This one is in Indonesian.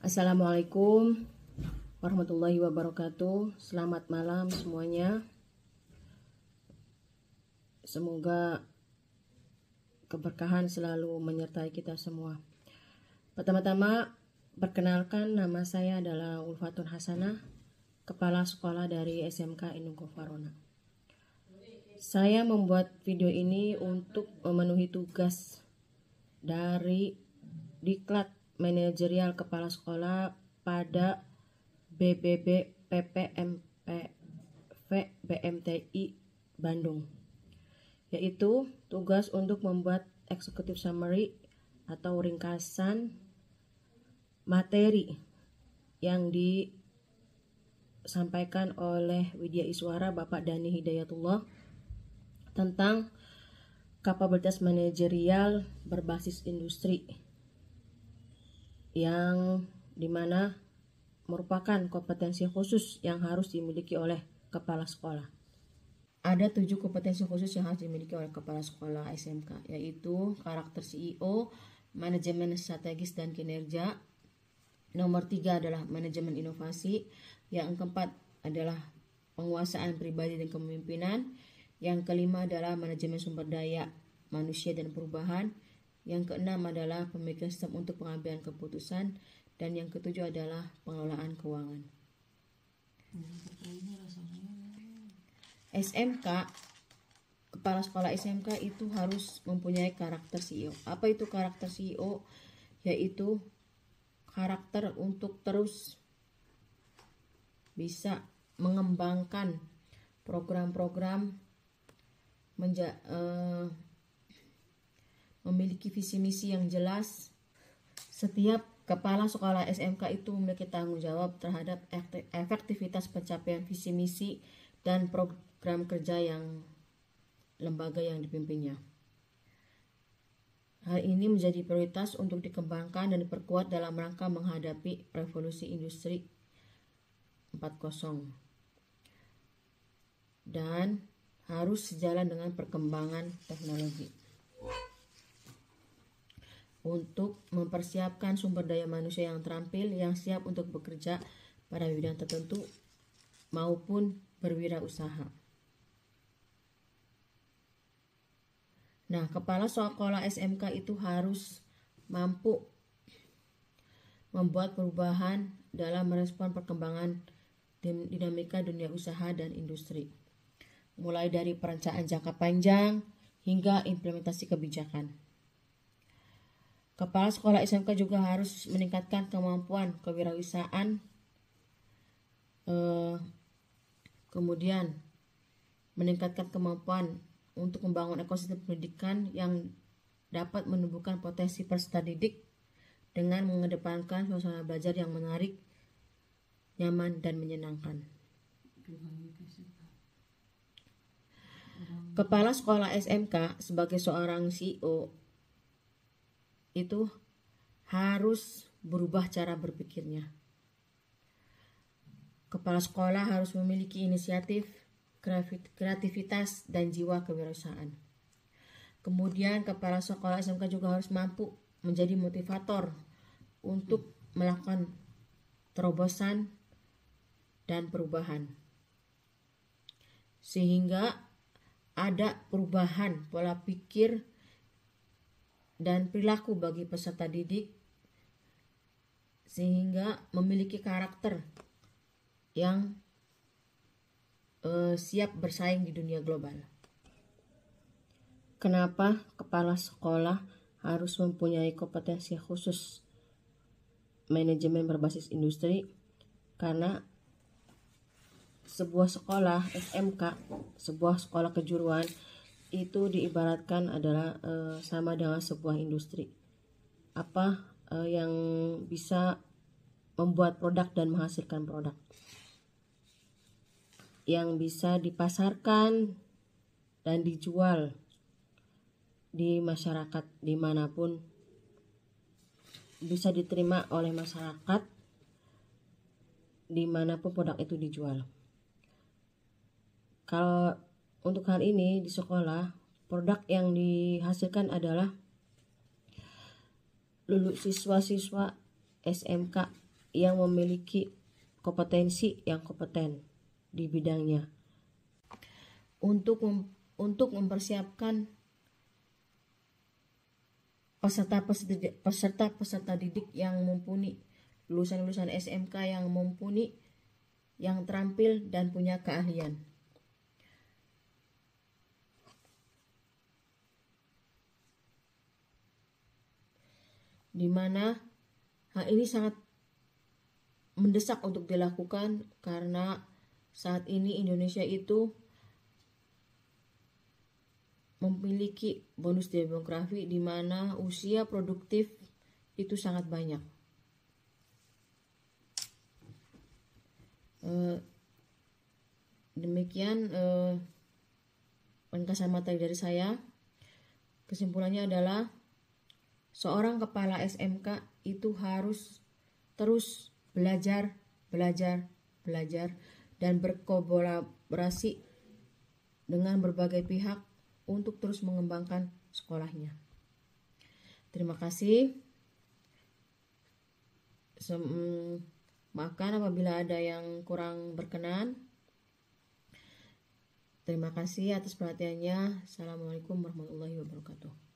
Assalamualaikum warahmatullahi wabarakatuh. Selamat malam semuanya. Semoga keberkahan selalu menyertai kita semua. Pertama-tama, perkenalkan nama saya adalah Ulfatun Hasanah, Kepala Sekolah dari SMK Indungko Farona. Saya membuat video ini untuk memenuhi tugas dari Diklat manajerial kepala sekolah pada BBB PPMP BMTI Bandung yaitu tugas untuk membuat eksekutif summary atau ringkasan materi yang disampaikan oleh Widya Iswara Bapak Dani Hidayatullah tentang kapabilitas manajerial berbasis industri yang dimana merupakan kompetensi khusus yang harus dimiliki oleh kepala sekolah. Ada tujuh kompetensi khusus yang harus dimiliki oleh kepala sekolah SMK, yaitu karakter CEO, manajemen strategis dan kinerja. Nomor tiga adalah manajemen inovasi. Yang keempat adalah penguasaan pribadi dan kepemimpinan. Yang kelima adalah manajemen sumber daya manusia dan perubahan. Yang keenam adalah pemikiran sistem untuk pengambilan keputusan dan yang ketujuh adalah pengelolaan keuangan. SMK kepala sekolah SMK itu harus mempunyai karakter CEO. Apa itu karakter CEO? Yaitu karakter untuk terus bisa mengembangkan program-program eh, memiliki visi misi yang jelas. Setiap kepala sekolah SMK itu memiliki tanggung jawab terhadap efektivitas pencapaian visi misi dan program kerja yang lembaga yang dipimpinnya. Hal ini menjadi prioritas untuk dikembangkan dan diperkuat dalam rangka menghadapi revolusi industri 4.0 dan harus sejalan dengan perkembangan teknologi untuk mempersiapkan sumber daya manusia yang terampil yang siap untuk bekerja pada bidang tertentu maupun berwirausaha. Nah, kepala sekolah SMK itu harus mampu membuat perubahan dalam merespon perkembangan dinamika dunia usaha dan industri, mulai dari perencanaan jangka panjang hingga implementasi kebijakan. Kepala sekolah SMK juga harus meningkatkan kemampuan kewirausahaan. Eh, kemudian meningkatkan kemampuan untuk membangun ekosistem pendidikan yang dapat menumbuhkan potensi peserta didik dengan mengedepankan suasana belajar yang menarik, nyaman, dan menyenangkan. Kepala sekolah SMK sebagai seorang CEO itu harus berubah cara berpikirnya. Kepala sekolah harus memiliki inisiatif, kreativitas, dan jiwa kewirausahaan. Kemudian kepala sekolah SMK juga harus mampu menjadi motivator untuk melakukan terobosan dan perubahan. Sehingga ada perubahan pola pikir dan perilaku bagi peserta didik sehingga memiliki karakter yang eh, siap bersaing di dunia global. Kenapa kepala sekolah harus mempunyai kompetensi khusus manajemen berbasis industri? Karena sebuah sekolah SMK, sebuah sekolah kejuruan itu diibaratkan adalah uh, sama dengan sebuah industri. Apa uh, yang bisa membuat produk dan menghasilkan produk yang bisa dipasarkan dan dijual di masyarakat dimanapun bisa diterima oleh masyarakat dimanapun produk itu dijual kalau untuk hal ini di sekolah produk yang dihasilkan adalah lulus siswa-siswa SMK yang memiliki kompetensi yang kompeten di bidangnya untuk mem untuk mempersiapkan peserta peserta peserta didik yang mumpuni lulusan-lulusan SMK yang mumpuni yang terampil dan punya keahlian di mana hal ini sangat mendesak untuk dilakukan karena saat ini Indonesia itu memiliki bonus demografi di mana usia produktif itu sangat banyak. Eh, demikian eh, materi dari saya. Kesimpulannya adalah seorang kepala SMK itu harus terus belajar, belajar, belajar dan berkolaborasi dengan berbagai pihak untuk terus mengembangkan sekolahnya. Terima kasih. Maka apabila ada yang kurang berkenan. Terima kasih atas perhatiannya. Assalamualaikum warahmatullahi wabarakatuh.